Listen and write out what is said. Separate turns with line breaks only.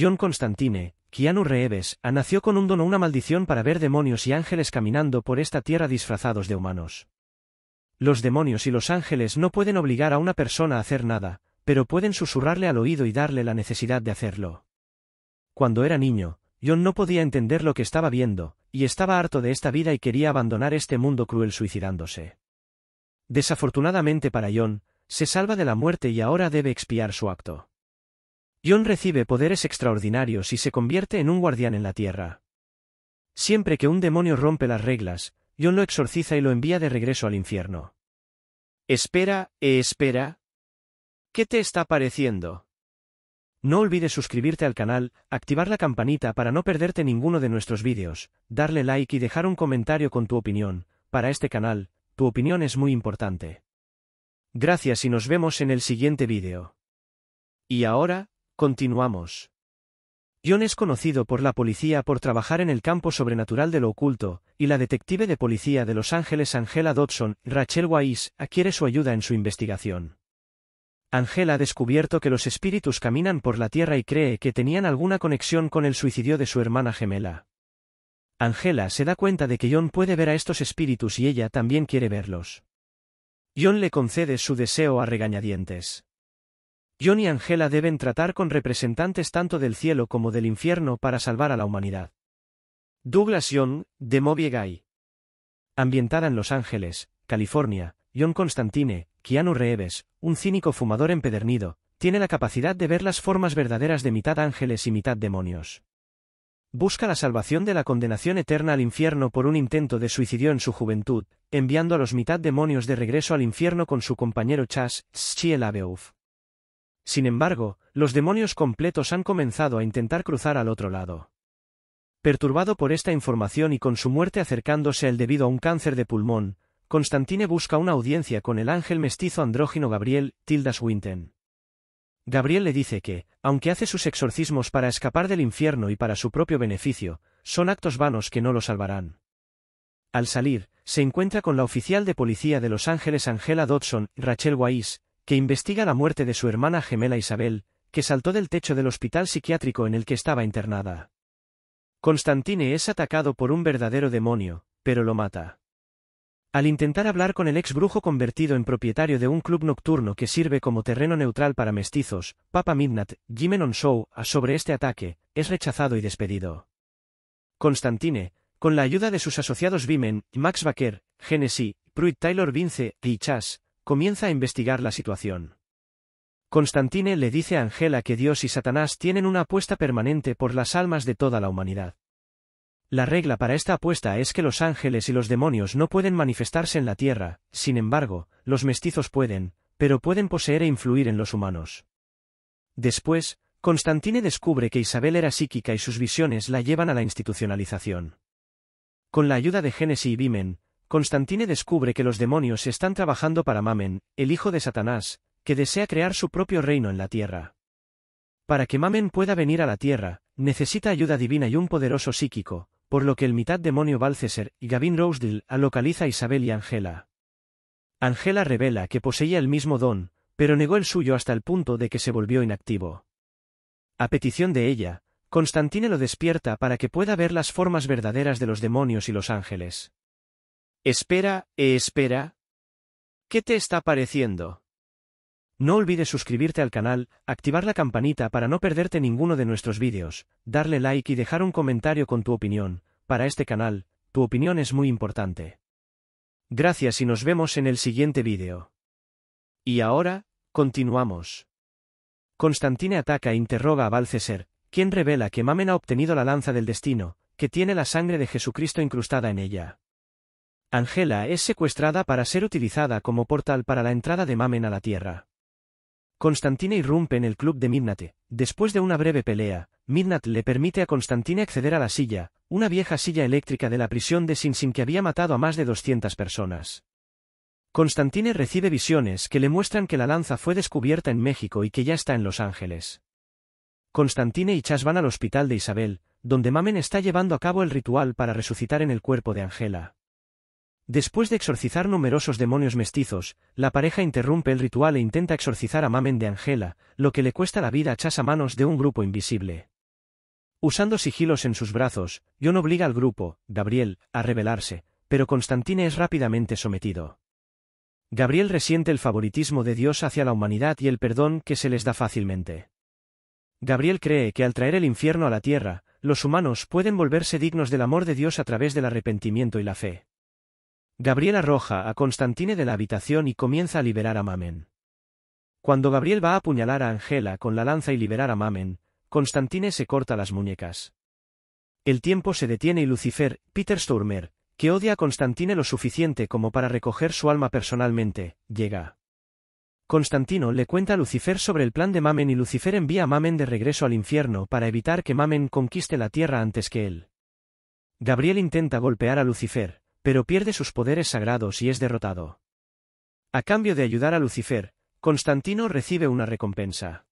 John Constantine, Keanu Reeves, nació con un don o una maldición para ver demonios y ángeles caminando por esta tierra disfrazados de humanos. Los demonios y los ángeles no pueden obligar a una persona a hacer nada, pero pueden susurrarle al oído y darle la necesidad de hacerlo. Cuando era niño, John no podía entender lo que estaba viendo, y estaba harto de esta vida y quería abandonar este mundo cruel suicidándose. Desafortunadamente para John, se salva de la muerte y ahora debe expiar su acto. John recibe poderes extraordinarios y se convierte en un guardián en la Tierra. Siempre que un demonio rompe las reglas, John lo exorciza y lo envía de regreso al infierno. Espera, eh, espera. ¿Qué te está pareciendo? No olvides suscribirte al canal, activar la campanita para no perderte ninguno de nuestros vídeos, darle like y dejar un comentario con tu opinión, para este canal, tu opinión es muy importante. Gracias y nos vemos en el siguiente vídeo. Y ahora, Continuamos. John es conocido por la policía por trabajar en el campo sobrenatural de lo oculto, y la detective de policía de Los Ángeles Angela Dodson, Rachel Wise, adquiere su ayuda en su investigación. Angela ha descubierto que los espíritus caminan por la Tierra y cree que tenían alguna conexión con el suicidio de su hermana gemela. Angela se da cuenta de que John puede ver a estos espíritus y ella también quiere verlos. John le concede su deseo a regañadientes. John y Angela deben tratar con representantes tanto del cielo como del infierno para salvar a la humanidad. Douglas Young, de Movie Guy. Ambientada en Los Ángeles, California, John Constantine, Keanu Reeves, un cínico fumador empedernido, tiene la capacidad de ver las formas verdaderas de mitad ángeles y mitad demonios. Busca la salvación de la condenación eterna al infierno por un intento de suicidio en su juventud, enviando a los mitad demonios de regreso al infierno con su compañero Chas, Schielabeuf. Sin embargo, los demonios completos han comenzado a intentar cruzar al otro lado. Perturbado por esta información y con su muerte acercándose el debido a un cáncer de pulmón, Constantine busca una audiencia con el ángel mestizo andrógino Gabriel, Tilda Swinton. Gabriel le dice que, aunque hace sus exorcismos para escapar del infierno y para su propio beneficio, son actos vanos que no lo salvarán. Al salir, se encuentra con la oficial de policía de Los Ángeles Angela Dodson, Rachel Weiss, que investiga la muerte de su hermana gemela Isabel, que saltó del techo del hospital psiquiátrico en el que estaba internada. Constantine es atacado por un verdadero demonio, pero lo mata. Al intentar hablar con el ex brujo convertido en propietario de un club nocturno que sirve como terreno neutral para mestizos, Papa Midnight, Jimenon Show, sobre este ataque, es rechazado y despedido. Constantine, con la ayuda de sus asociados Vimen, Max Baker, Genesis, Pruitt Taylor Vince y Chas, comienza a investigar la situación. Constantine le dice a Angela que Dios y Satanás tienen una apuesta permanente por las almas de toda la humanidad. La regla para esta apuesta es que los ángeles y los demonios no pueden manifestarse en la tierra, sin embargo, los mestizos pueden, pero pueden poseer e influir en los humanos. Después, Constantine descubre que Isabel era psíquica y sus visiones la llevan a la institucionalización. Con la ayuda de Génesis y Bimen, Constantine descubre que los demonios están trabajando para Mamen, el hijo de Satanás, que desea crear su propio reino en la tierra. Para que Mamen pueda venir a la tierra, necesita ayuda divina y un poderoso psíquico, por lo que el mitad demonio Balcéser y Gavin Rosedil localiza a Isabel y Angela. Angela revela que poseía el mismo don, pero negó el suyo hasta el punto de que se volvió inactivo. A petición de ella, Constantine lo despierta para que pueda ver las formas verdaderas de los demonios y los ángeles. Espera, eh, espera. ¿Qué te está pareciendo? No olvides suscribirte al canal, activar la campanita para no perderte ninguno de nuestros vídeos, darle like y dejar un comentario con tu opinión, para este canal, tu opinión es muy importante. Gracias y nos vemos en el siguiente vídeo. Y ahora, continuamos. Constantine ataca e interroga a balceser quien revela que Mamen ha obtenido la lanza del destino, que tiene la sangre de Jesucristo incrustada en ella. Angela es secuestrada para ser utilizada como portal para la entrada de Mamen a la Tierra. Constantine irrumpe en el club de Midnate. Después de una breve pelea, Midnat le permite a Constantine acceder a la silla, una vieja silla eléctrica de la prisión de Sinsin que había matado a más de 200 personas. Constantine recibe visiones que le muestran que la lanza fue descubierta en México y que ya está en Los Ángeles. Constantine y Chas van al hospital de Isabel, donde Mamen está llevando a cabo el ritual para resucitar en el cuerpo de Angela. Después de exorcizar numerosos demonios mestizos, la pareja interrumpe el ritual e intenta exorcizar a Mamen de Angela, lo que le cuesta la vida a Chas a manos de un grupo invisible. Usando sigilos en sus brazos, John obliga al grupo, Gabriel, a rebelarse, pero Constantine es rápidamente sometido. Gabriel resiente el favoritismo de Dios hacia la humanidad y el perdón que se les da fácilmente. Gabriel cree que al traer el infierno a la tierra, los humanos pueden volverse dignos del amor de Dios a través del arrepentimiento y la fe. Gabriel arroja a Constantine de la habitación y comienza a liberar a Mamen. Cuando Gabriel va a apuñalar a Angela con la lanza y liberar a Mamen, Constantine se corta las muñecas. El tiempo se detiene y Lucifer, Peter Sturmer, que odia a Constantine lo suficiente como para recoger su alma personalmente, llega. Constantino le cuenta a Lucifer sobre el plan de Mamen y Lucifer envía a Mamen de regreso al infierno para evitar que Mamen conquiste la tierra antes que él. Gabriel intenta golpear a Lucifer, pero pierde sus poderes sagrados y es derrotado. A cambio de ayudar a Lucifer, Constantino recibe una recompensa.